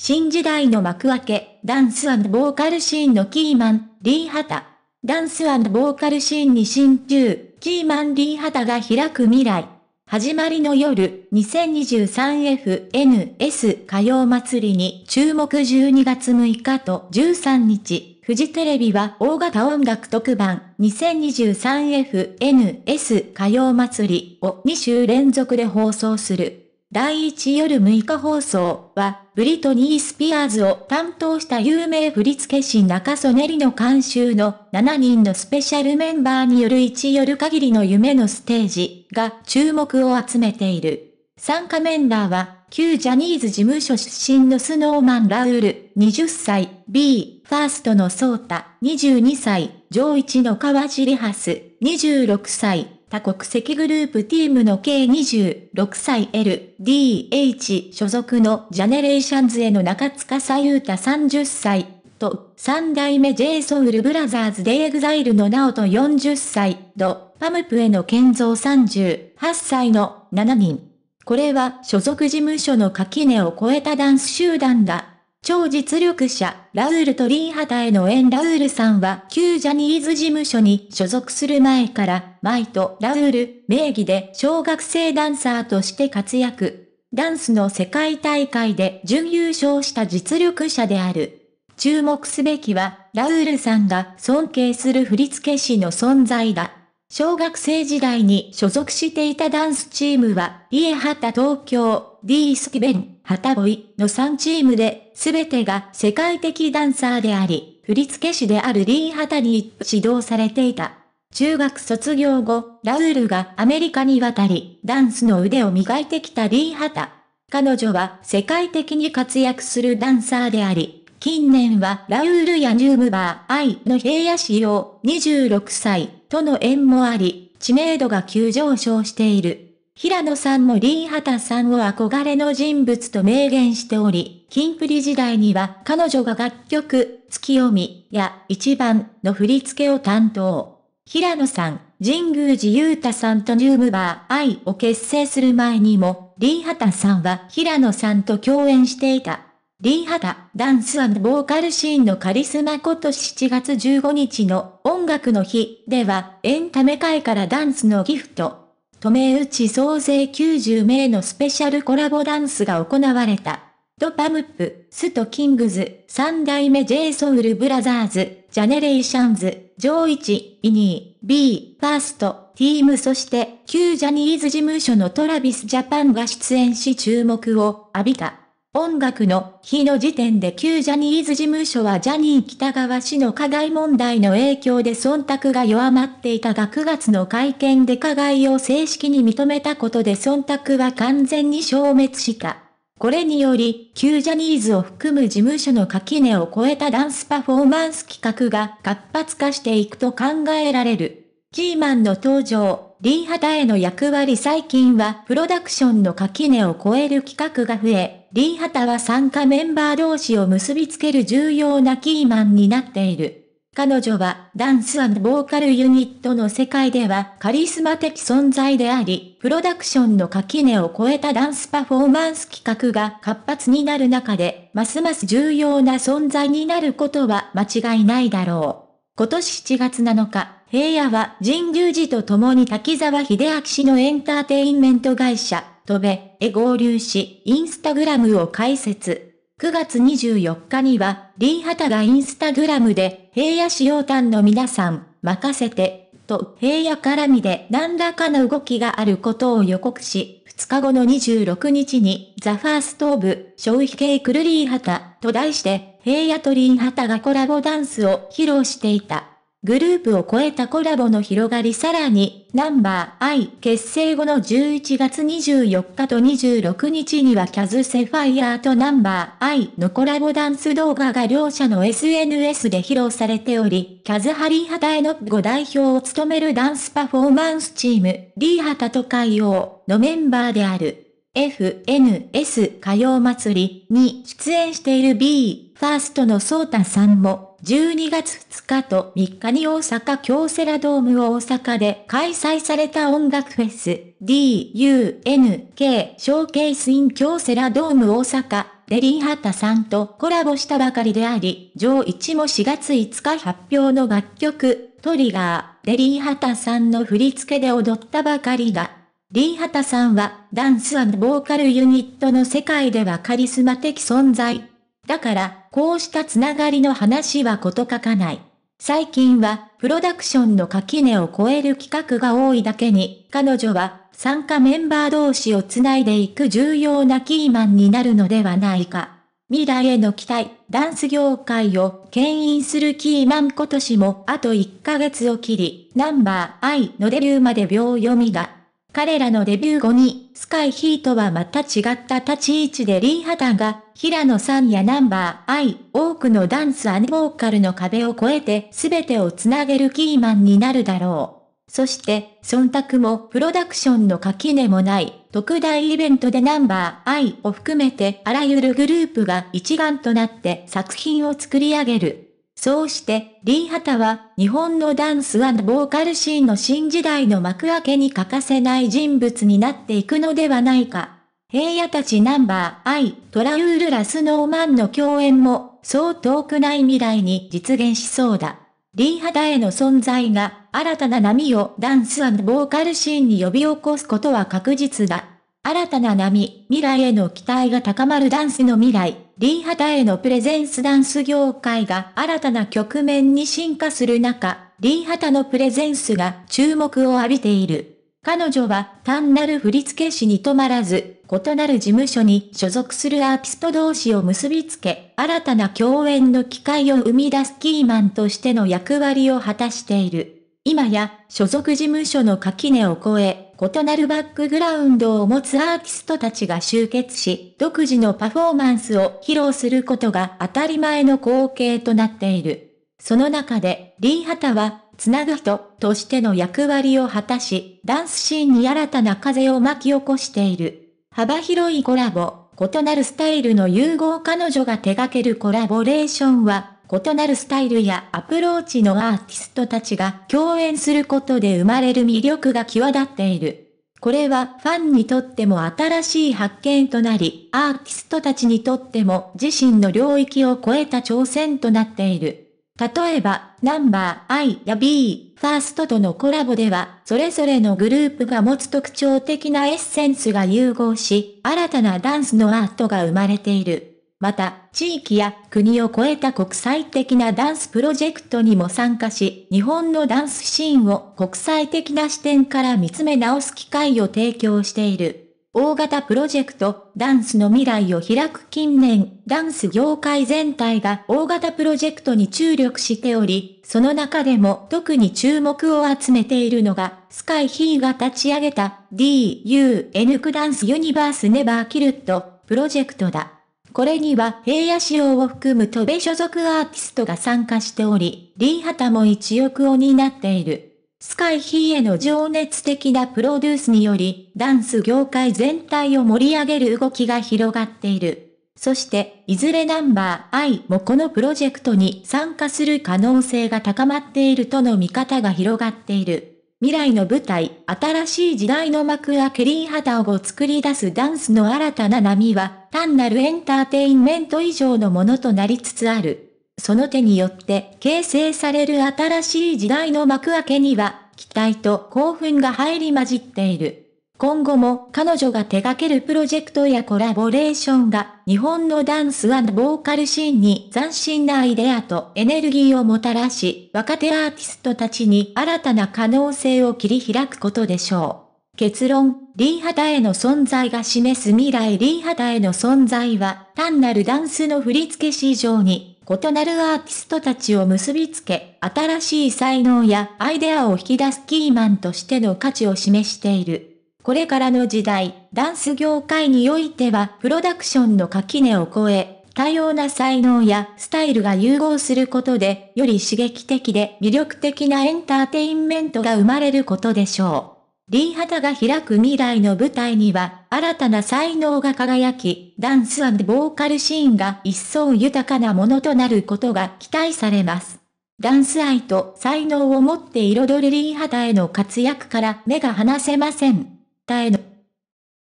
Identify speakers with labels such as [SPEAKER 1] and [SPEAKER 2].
[SPEAKER 1] 新時代の幕開け、ダンスボーカルシーンのキーマン、リーハタ。ダンスボーカルシーンに新旧、キーマンリーハタが開く未来。始まりの夜、2023FNS 歌謡祭りに注目12月6日と13日、フジテレビは大型音楽特番 2023FNS 歌謡祭りを2週連続で放送する。第1夜6日放送はブリトニー・スピアーズを担当した有名振付師中曽根里の監修の7人のスペシャルメンバーによる一夜限りの夢のステージが注目を集めている。参加メンバーは、旧ジャニーズ事務所出身のスノーマン・ラウール、20歳、B、ファーストのソータ、22歳、上一の川尻ハス、26歳、多国籍グループティームの計26歳 LDH 所属のジャネレーションズへの中塚さゆうた30歳と3代目 j ソウルブラザーズでエグザイルのナオと40歳とパムプへの建造38歳の7人。これは所属事務所の垣根を超えたダンス集団だ。超実力者、ラウールとリハタへの縁ラウールさんは旧ジャニーズ事務所に所属する前から、マイとラウール名義で小学生ダンサーとして活躍。ダンスの世界大会で準優勝した実力者である。注目すべきは、ラウールさんが尊敬する振付師の存在だ。小学生時代に所属していたダンスチームは、リエハタ東京、ディースキベン、ハタボイの3チームですべてが世界的ダンサーであり、振付師であるリー・ハタに指導されていた。中学卒業後、ラウールがアメリカに渡り、ダンスの腕を磨いてきたリー・ハタ。彼女は世界的に活躍するダンサーであり、近年はラウールやニュームバー、愛の平野仕様、26歳、との縁もあり、知名度が急上昇している。平野さんもリー・ハタさんを憧れの人物と明言しており、キンプリ時代には彼女が楽曲、月読みや一番の振り付けを担当。平野さん、神宮寺勇太さんとニュームバー愛を結成する前にも、リー・ハタさんは平野さんと共演していた。リー・ハタ、ダンスボーカルシーンのカリスマこと7月15日の音楽の日では、エンタメ界からダンスのギフト。都名打ち総勢90名のスペシャルコラボダンスが行われた。ドパムップ、ストキングズ、三代目 J ソウルブラザーズ、ジャネレーションズ、ジョーイチ、イニー、B、ファースト、ティームそして、旧ジャニーズ事務所のトラビスジャパンが出演し注目を浴びた。音楽の日の時点で旧ジャニーズ事務所はジャニー北川氏の加害問題の影響で忖度が弱まっていたが9月の会見で加害を正式に認めたことで忖度は完全に消滅した。これにより、旧ジャニーズを含む事務所の垣根を超えたダンスパフォーマンス企画が活発化していくと考えられる。キーマンの登場。D 肌への役割最近はプロダクションの垣根を超える企画が増え、D タは参加メンバー同士を結びつける重要なキーマンになっている。彼女はダンスボーカルユニットの世界ではカリスマ的存在であり、プロダクションの垣根を超えたダンスパフォーマンス企画が活発になる中で、ますます重要な存在になることは間違いないだろう。今年7月7日、平野は神宮寺と共に滝沢秀明氏のエンターテインメント会社、とべ、へ合流し、インスタグラムを開設。9月24日には、リーハタがインスタグラムで、平野使用端の皆さん、任せて、と平野絡みで何らかの動きがあることを予告し、2日後の26日に、ザ・ファースト・オブ・消費系クルリーハタと題して、平野とリーハタがコラボダンスを披露していた。グループを超えたコラボの広がりさらに、ナンバー I 結成後の11月24日と26日にはキャズセファイアーとナンバー I のコラボダンス動画が両者の SNS で披露されており、キャズハリーハタへのご代表を務めるダンスパフォーマンスチーム、リーハタと海王のメンバーである。FNS 歌謡祭りに出演している B ファーストのソータさんも12月2日と3日に大阪京セラドーム大阪で開催された音楽フェス DUNK ショーケースイン京セラドーム大阪デリーハタさんとコラボしたばかりであり、上一も4月5日発表の楽曲、トリガー、デリーハタさんの振り付けで踊ったばかりだ。リーハタさんは、ダンスボーカルユニットの世界ではカリスマ的存在。だから、こうしたつながりの話はこと書かない。最近は、プロダクションの垣根を超える企画が多いだけに、彼女は、参加メンバー同士をつないでいく重要なキーマンになるのではないか。未来への期待、ダンス業界を牽引するキーマン今年もあと1ヶ月を切り、ナンバー I のデビューまで秒読みが彼らのデビュー後に、スカイヒートはまた違った立ち位置でリー・ハダが、平野さんやナンバー・アイ、多くのダンスボーカルの壁を越えて全てをつなげるキーマンになるだろう。そして、忖度もプロダクションの垣根もない、特大イベントでナンバー・アイを含めてあらゆるグループが一丸となって作品を作り上げる。そうして、リー・ハタは、日本のダンスはボーカルシーンの新時代の幕開けに欠かせない人物になっていくのではないか。平野たちナンバーアイ、トラウール・ラスノーマンの共演も、そう遠くない未来に実現しそうだ。リー・ハタへの存在が、新たな波をダンスボーカルシーンに呼び起こすことは確実だ。新たな波、未来への期待が高まるダンスの未来、リーハタへのプレゼンスダンス業界が新たな局面に進化する中、リーハタのプレゼンスが注目を浴びている。彼女は単なる振付師に止まらず、異なる事務所に所属するアーティスト同士を結びつけ、新たな共演の機会を生み出すキーマンとしての役割を果たしている。今や、所属事務所の垣根を越え、異なるバックグラウンドを持つアーティストたちが集結し、独自のパフォーマンスを披露することが当たり前の光景となっている。その中で、リー・ハタは、つなぐ人としての役割を果たし、ダンスシーンに新たな風を巻き起こしている。幅広いコラボ、異なるスタイルの融合彼女が手掛けるコラボレーションは、異なるスタイルやアプローチのアーティストたちが共演することで生まれる魅力が際立っている。これはファンにとっても新しい発見となり、アーティストたちにとっても自身の領域を超えた挑戦となっている。例えば、ナンバー I や B、ファーストとのコラボでは、それぞれのグループが持つ特徴的なエッセンスが融合し、新たなダンスのアートが生まれている。また、地域や国を超えた国際的なダンスプロジェクトにも参加し、日本のダンスシーンを国際的な視点から見つめ直す機会を提供している。大型プロジェクト、ダンスの未来を開く近年、ダンス業界全体が大型プロジェクトに注力しており、その中でも特に注目を集めているのが、スカイヒーが立ち上げた DUN クダンスユニバースネバーキルットプロジェクトだ。これには平野仕様を含む戸部所属アーティストが参加しており、リーハタも一翼を担っている。スカイヒーへの情熱的なプロデュースにより、ダンス業界全体を盛り上げる動きが広がっている。そして、いずれナンバー I もこのプロジェクトに参加する可能性が高まっているとの見方が広がっている。未来の舞台、新しい時代の幕開けリーオを作り出すダンスの新たな波は、単なるエンターテインメント以上のものとなりつつある。その手によって形成される新しい時代の幕開けには、期待と興奮が入り混じっている。今後も彼女が手掛けるプロジェクトやコラボレーションが日本のダンスボーカルシーンに斬新なアイデアとエネルギーをもたらし、若手アーティストたちに新たな可能性を切り開くことでしょう。結論、リーハタへの存在が示す未来リーハタへの存在は、単なるダンスの振付師以上に、異なるアーティストたちを結びつけ、新しい才能やアイデアを引き出すキーマンとしての価値を示している。これからの時代、ダンス業界においては、プロダクションの垣根を越え、多様な才能やスタイルが融合することで、より刺激的で魅力的なエンターテインメントが生まれることでしょう。リーハタが開く未来の舞台には、新たな才能が輝き、ダンスボーカルシーンが一層豊かなものとなることが期待されます。ダンス愛と才能を持って彩るリーハタへの活躍から目が離せません。訴えの